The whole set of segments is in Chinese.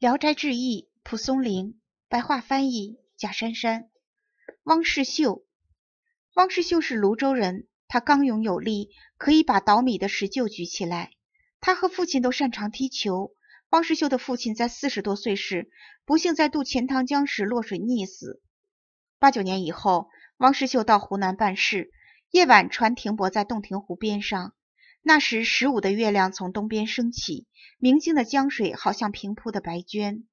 《聊斋志异》，蒲松龄，白话翻译贾珊珊。汪世秀，汪世秀是泸州人，他刚勇有力，可以把倒米的石臼举起来。他和父亲都擅长踢球。汪世秀的父亲在四十多岁时，不幸在渡钱塘江时落水溺死。八九年以后，汪世秀到湖南办事，夜晚船停泊在洞庭湖边上。那时十五的月亮从东边升起，明净的江水好像平铺的白绢。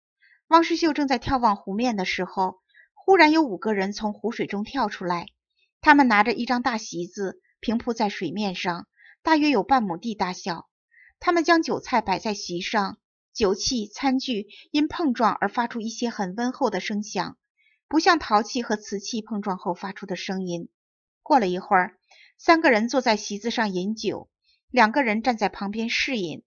汪世秀正在眺望湖面的时候，忽然有五个人从湖水中跳出来。他们拿着一张大席子平铺在水面上，大约有半亩地大小。他们将酒菜摆在席上，酒器餐具因碰撞而发出一些很温厚的声响，不像陶器和瓷器碰撞后发出的声音。过了一会儿，三个人坐在席子上饮酒。两个人站在旁边侍饮，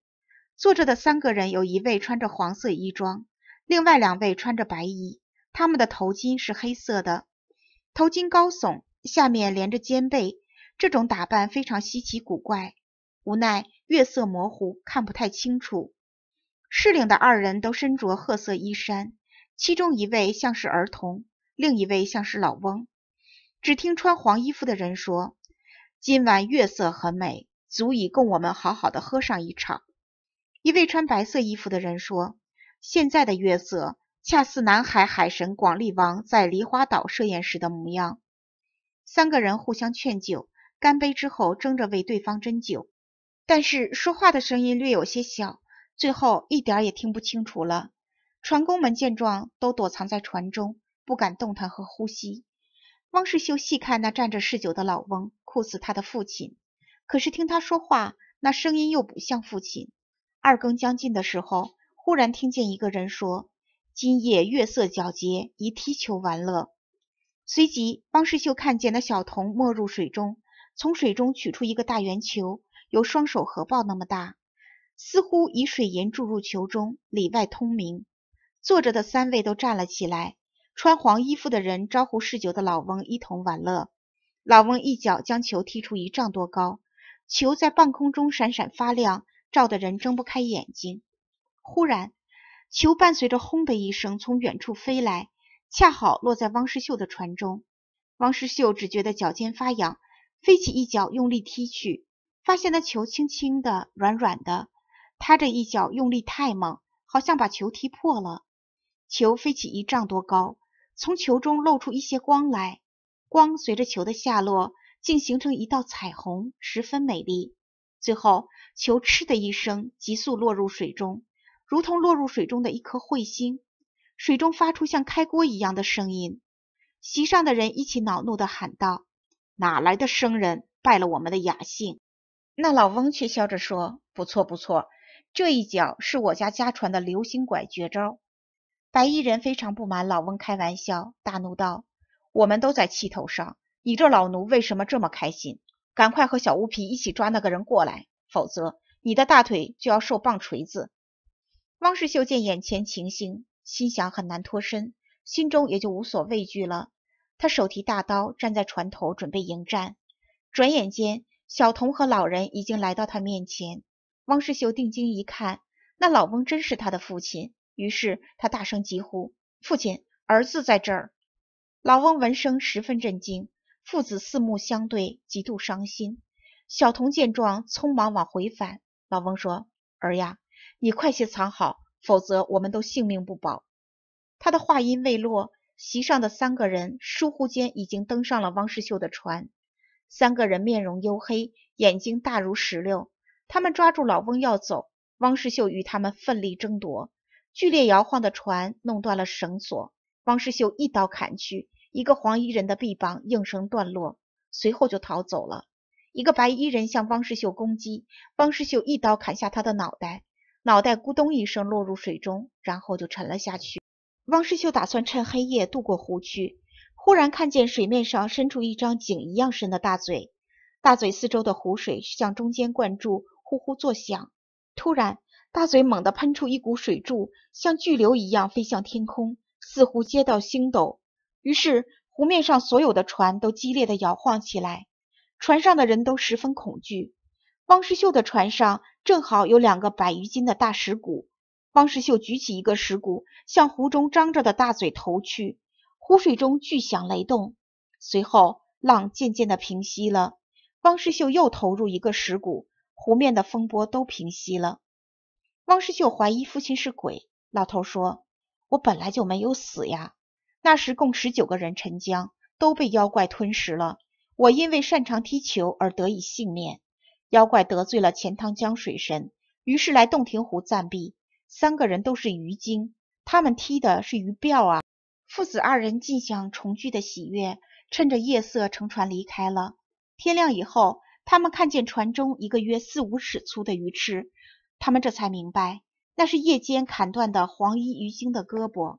坐着的三个人有一位穿着黄色衣装，另外两位穿着白衣，他们的头巾是黑色的，头巾高耸，下面连着肩背，这种打扮非常稀奇古怪。无奈月色模糊，看不太清楚。侍领的二人都身着褐色衣衫，其中一位像是儿童，另一位像是老翁。只听穿黄衣服的人说：“今晚月色很美。”足以供我们好好的喝上一场。一位穿白色衣服的人说：“现在的月色恰似南海海神广利王在梨花岛设宴时的模样。”三个人互相劝酒，干杯之后争着为对方斟酒，但是说话的声音略有些小，最后一点也听不清楚了。船工们见状都躲藏在船中，不敢动弹和呼吸。汪世修细看那站着嗜酒的老翁，酷似他的父亲。可是听他说话，那声音又不像父亲。二更将近的时候，忽然听见一个人说：“今夜月色皎洁，宜踢球玩乐。”随即，方世秀看见那小童没入水中，从水中取出一个大圆球，有双手合抱那么大，似乎以水银注入球中，里外通明。坐着的三位都站了起来，穿黄衣服的人招呼嗜酒的老翁一同玩乐。老翁一脚将球踢出一丈多高。球在半空中闪闪发亮，照得人睁不开眼睛。忽然，球伴随着“轰”的一声从远处飞来，恰好落在汪世秀的船中。汪世秀只觉得脚尖发痒，飞起一脚，用力踢去，发现那球轻轻的、软软的。他这一脚用力太猛，好像把球踢破了。球飞起一丈多高，从球中露出一些光来，光随着球的下落。竟形成一道彩虹，十分美丽。最后，球“嗤”的一声急速落入水中，如同落入水中的一颗彗星。水中发出像开锅一样的声音。席上的人一起恼怒地喊道：“哪来的生人，败了我们的雅兴？”那老翁却笑着说：“不错，不错，这一脚是我家家传的流星拐绝招。”白衣人非常不满老翁开玩笑，大怒道：“我们都在气头上。”你这老奴为什么这么开心？赶快和小乌皮一起抓那个人过来，否则你的大腿就要受棒锤子。汪世秀见眼前情形，心想很难脱身，心中也就无所畏惧了。他手提大刀，站在船头准备迎战。转眼间，小童和老人已经来到他面前。汪世秀定睛一看，那老翁真是他的父亲。于是他大声疾呼：“父亲，儿子在这儿！”老翁闻声十分震惊。父子四目相对，极度伤心。小童见状，匆忙往回返。老翁说：“儿呀，你快些藏好，否则我们都性命不保。”他的话音未落，席上的三个人疏忽间已经登上了汪世秀的船。三个人面容黝黑，眼睛大如石榴。他们抓住老翁要走，汪世秀与他们奋力争夺。剧烈摇晃的船弄断了绳索，汪世秀一刀砍去。一个黄衣人的臂膀应声断落，随后就逃走了。一个白衣人向汪世秀攻击，汪世秀一刀砍下他的脑袋，脑袋咕咚一声落入水中，然后就沉了下去。汪世秀打算趁黑夜渡过湖区，忽然看见水面上伸出一张井一样深的大嘴，大嘴四周的湖水向中间灌注，呼呼作响。突然，大嘴猛地喷出一股水柱，像巨流一样飞向天空，似乎接到星斗。于是，湖面上所有的船都激烈的摇晃起来，船上的人都十分恐惧。汪世秀的船上正好有两个百余斤的大石鼓，汪世秀举起一个石鼓，向湖中张着的大嘴投去，湖水中巨响雷动。随后，浪渐渐的平息了。汪世秀又投入一个石鼓，湖面的风波都平息了。汪世秀怀疑父亲是鬼，老头说：“我本来就没有死呀。”那时共十九个人沉江，都被妖怪吞食了。我因为擅长踢球而得以幸免。妖怪得罪了钱塘江水神，于是来洞庭湖暂避。三个人都是鱼精，他们踢的是鱼鳔啊。父子二人尽享重聚的喜悦，趁着夜色乘船离开了。天亮以后，他们看见船中一个约四五尺粗的鱼翅，他们这才明白，那是夜间砍断的黄衣鱼精的胳膊。